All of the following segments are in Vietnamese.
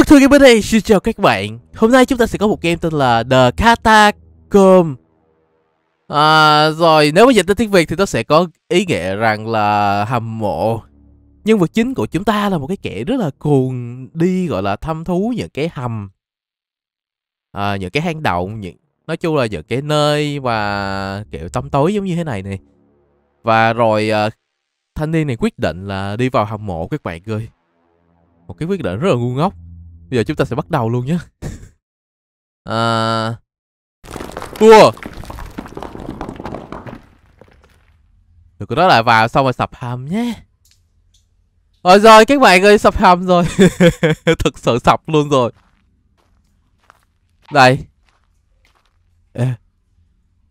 Bức thư Gamer đây, xin chào các bạn Hôm nay chúng ta sẽ có một game tên là The Catacomb à, Rồi, nếu mà dịch tên tiếng Việt thì nó sẽ có ý nghĩa rằng là hầm mộ Nhân vật chính của chúng ta là một cái kẻ rất là cuồng đi gọi là thăm thú những cái hầm à, Những cái hang động, những nói chung là những cái nơi và kiểu tăm tối giống như thế này này Và rồi à, thanh niên này quyết định là đi vào hầm mộ các bạn ơi Một cái quyết định rất là ngu ngốc Bây giờ chúng ta sẽ bắt đầu luôn nhé À Ua Đừng có nói lại vào xong rồi sập hầm nhé Rồi rồi các bạn ơi sập hầm rồi Thực sự sập luôn rồi Đây Ê.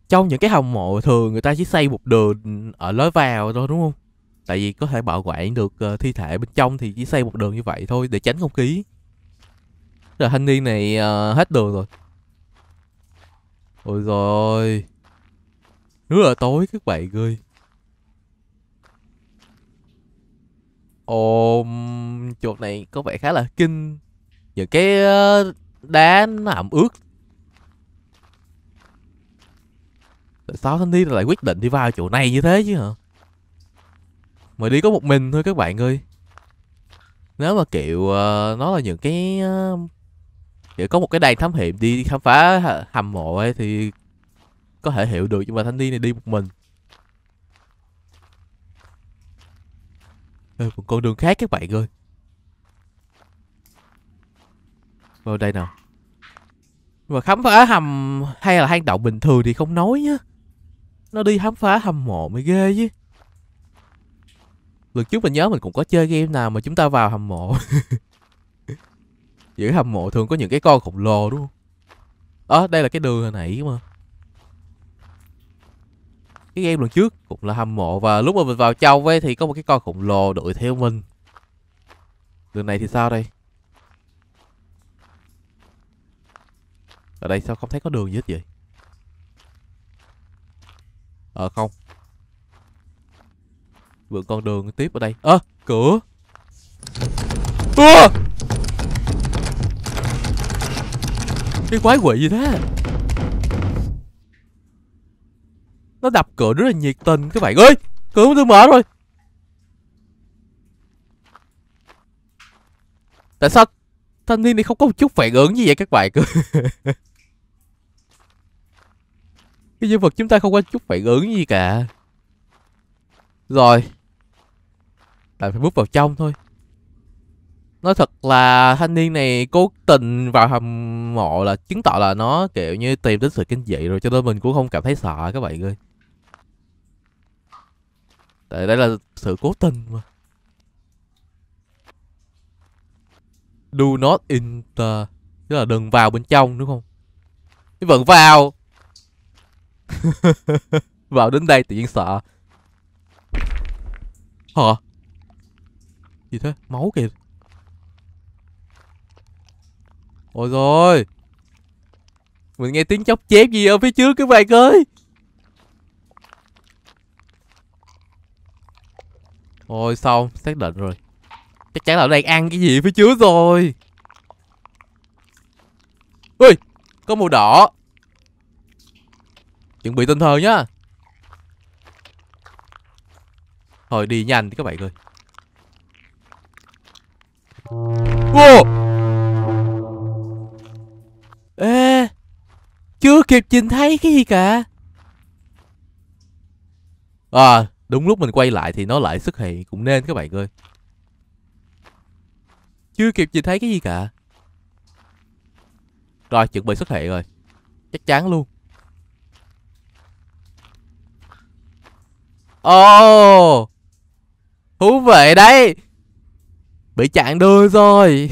Trong những cái hầm mộ thường người ta chỉ xây một đường ở lối vào thôi đúng không? Tại vì có thể bảo quản được ờ, thi thể bên trong thì chỉ xây một đường như vậy thôi để tránh không khí là thanh niên này uh, hết đường rồi ôi rồi rất là tối các bạn ơi ôm chuột này có vẻ khá là kinh giờ cái ờ, đá nó ẩm ướt tại sao thanh niên lại quyết định đi vào chỗ này như thế chứ hả mà đi có một mình thôi các bạn ơi nếu mà kiểu uh, nó là những cái uh, kiểu có một cái đoàn thám hiểm đi khám phá hầm mộ ấy thì có thể hiểu được nhưng mà thanh niên này đi một mình Ê, một con đường khác các bạn ơi vào đây nào mà khám phá hầm hay là hang động bình thường thì không nói nhá nó đi khám phá hầm mộ mới ghê chứ lần trước mình nhớ mình cũng có chơi game nào mà chúng ta vào hầm mộ Dữ hầm mộ thường có những cái con khổng lồ đúng không? Ờ, à, đây là cái đường hồi nãy mà Cái game lần trước cũng là hầm mộ Và lúc mà mình vào trong ấy thì có một cái con khổng lồ đuổi theo mình Đường này thì sao đây? Ở đây sao không thấy có đường gì hết vậy? Ờ không Vượt con đường tiếp ở đây Ơ, ờ, à, cửa Ơ à! Cái quái quỷ gì thế Nó đập cửa rất là nhiệt tình các bạn ơi Cửa của tôi mở rồi Tại sao thanh niên này không có một chút phản ứng như vậy các bạn Cái nhân vật chúng ta không có chút phản ứng gì cả Rồi Là phải bước vào trong thôi nói thật là thanh niên này cố tình vào hầm mộ là chứng tỏ là nó kiểu như tìm đến sự kinh dị rồi cho nên mình cũng không cảm thấy sợ các bạn ơi tại đây là sự cố tình mà do not enter tức là đừng vào bên trong đúng không vẫn vào vào đến đây tự nhiên sợ hả gì thế máu kìa Ôi rồi Mình nghe tiếng chóc chép gì ở phía trước các bạn ơi Ôi xong, xác định rồi Chắc chắn là đang ăn cái gì phía trước rồi Ui, có màu đỏ Chuẩn bị tinh thần nhá Thôi đi nhanh các bạn ơi Wow kịp nhìn thấy cái gì cả À đúng lúc mình quay lại thì nó lại xuất hiện Cũng nên các bạn ơi Chưa kịp nhìn thấy cái gì cả Rồi chuẩn bị xuất hiện rồi Chắc chắn luôn Ồ oh, Thú vị đấy Bị chặn đôi rồi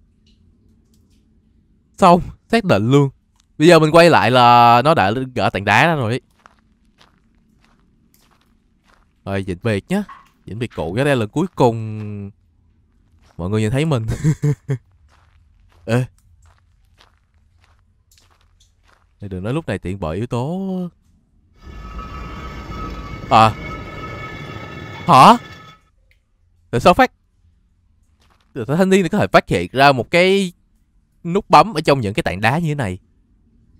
Xong Xác định luôn Bây giờ mình quay lại là nó đã gỡ tảng đá ra rồi Rồi dịch biệt nhá dịch biệt cụ cái đây là cuối cùng Mọi người nhìn thấy mình Ê Đừng nói lúc này tiện bởi yếu tố À Hả Tại sao phát Tại thanh niên này có thể phát hiện ra một cái Nút bấm ở trong những cái tảng đá như thế này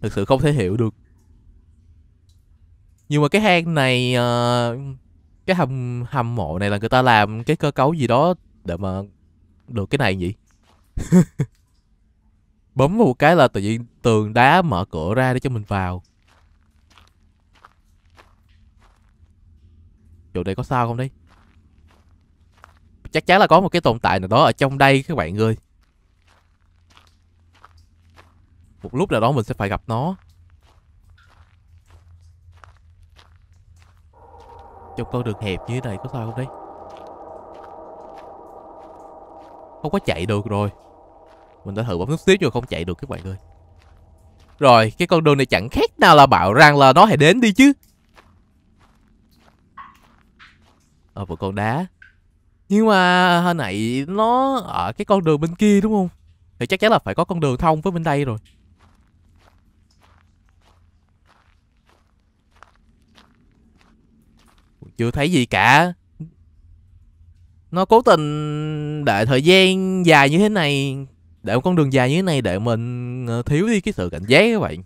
thực sự không thể hiểu được nhưng mà cái hang này uh, cái hầm hầm mộ này là người ta làm cái cơ cấu gì đó để mà được cái này vậy bấm một cái là tự nhiên tường đá mở cửa ra để cho mình vào chỗ này có sao không đấy chắc chắn là có một cái tồn tại nào đó ở trong đây các bạn ơi Một lúc nào đó mình sẽ phải gặp nó Trong con đường hẹp như thế này có sao không đấy Không có chạy được rồi Mình đã thử bấm nút tiếp rồi không chạy được các bạn ơi Rồi cái con đường này chẳng khác nào là bảo rằng là nó hãy đến đi chứ Ờ một con đá Nhưng mà hồi nãy nó ở cái con đường bên kia đúng không Thì chắc chắn là phải có con đường thông với bên đây rồi chưa thấy gì cả nó cố tình đợi thời gian dài như thế này để một con đường dài như thế này để mình ờ, thiếu đi cái sự cảnh giác các bạn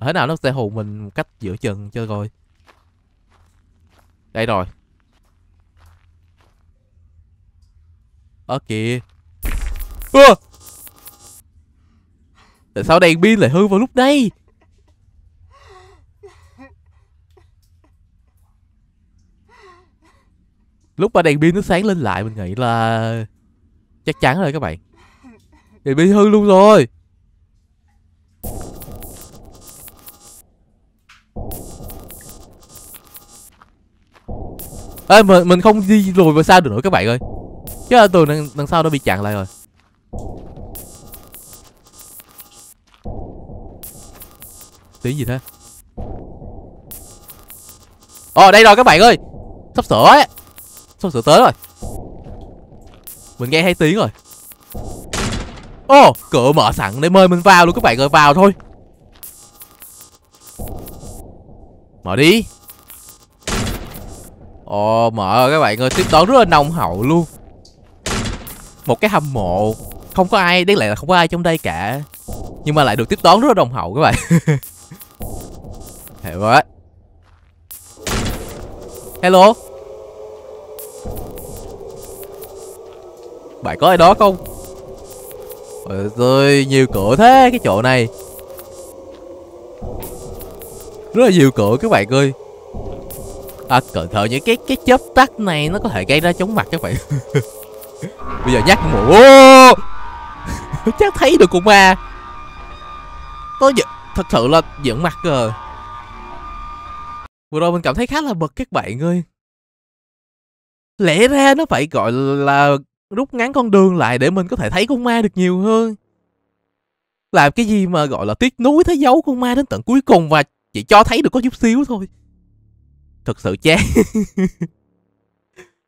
thế nào nó sẽ hù mình một cách giữa chừng cho rồi đây rồi ở kìa à! tại sao đèn pin lại hư vào lúc đây lúc mà đèn pin nó sáng lên lại mình nghĩ là chắc chắn rồi các bạn đèn pin hư luôn rồi Ê, mình, mình không đi rồi vào sau được nữa các bạn ơi Chứ là tường đằng, đằng sau đã bị chặn lại rồi Tiếng gì thế Ồ ờ, đây rồi các bạn ơi Sắp sửa ấy sau sửa tới rồi Mình nghe hai tiếng rồi Ồ oh, cửa mở sẵn để mời mình vào luôn các bạn ơi vào thôi Mở đi Ồ oh, mở các bạn ơi tiếp đón rất là nồng hậu luôn Một cái hầm mộ Không có ai, đáng lẽ là không có ai trong đây cả Nhưng mà lại được tiếp đón rất là đồng hậu các bạn Hiểu quá Hello Bạn có ai đó không ờ, Trời ơi, nhiều cửa thế cái chỗ này Rất là nhiều cửa các bạn ơi À cẩn thận những cái cái chớp tắt này nó có thể gây ra chóng mặt các bạn Bây giờ nhắc mũ Chắc thấy được cũng mà Tôi dự... thật sự là giận mặt rồi Vừa rồi mình cảm thấy khá là bực các bạn ơi Lẽ ra nó phải gọi là rút ngắn con đường lại để mình có thể thấy con ma được nhiều hơn làm cái gì mà gọi là tiếc nuối thấy giấu con ma đến tận cuối cùng và chỉ cho thấy được có chút xíu thôi thật sự chán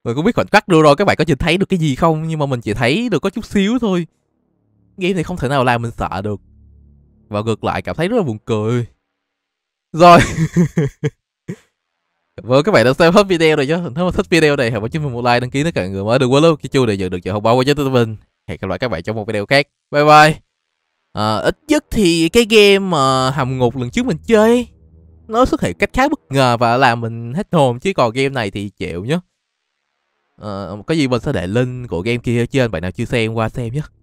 mình cũng biết khoảnh khắc đưa rồi các bạn có nhìn thấy được cái gì không nhưng mà mình chỉ thấy được có chút xíu thôi game này không thể nào làm mình sợ được và ngược lại cảm thấy rất là buồn cười rồi Vâng các bạn đã xem hết video rồi chứ Nếu mà thích video này hãy bấm cho mình một like đăng ký tất cả người mới Đừng quên lúc cái chuông để nhận được sự thông báo của tụi mình Hẹn gặp lại các bạn trong một video khác Bye bye à, Ít nhất thì cái game mà hầm ngục lần trước mình chơi Nó xuất hiện cách khá bất ngờ và làm mình hết hồn Chứ còn game này thì chịu nhé à, Có gì mình sẽ để link của game kia trên bạn nào chưa xem qua xem nhé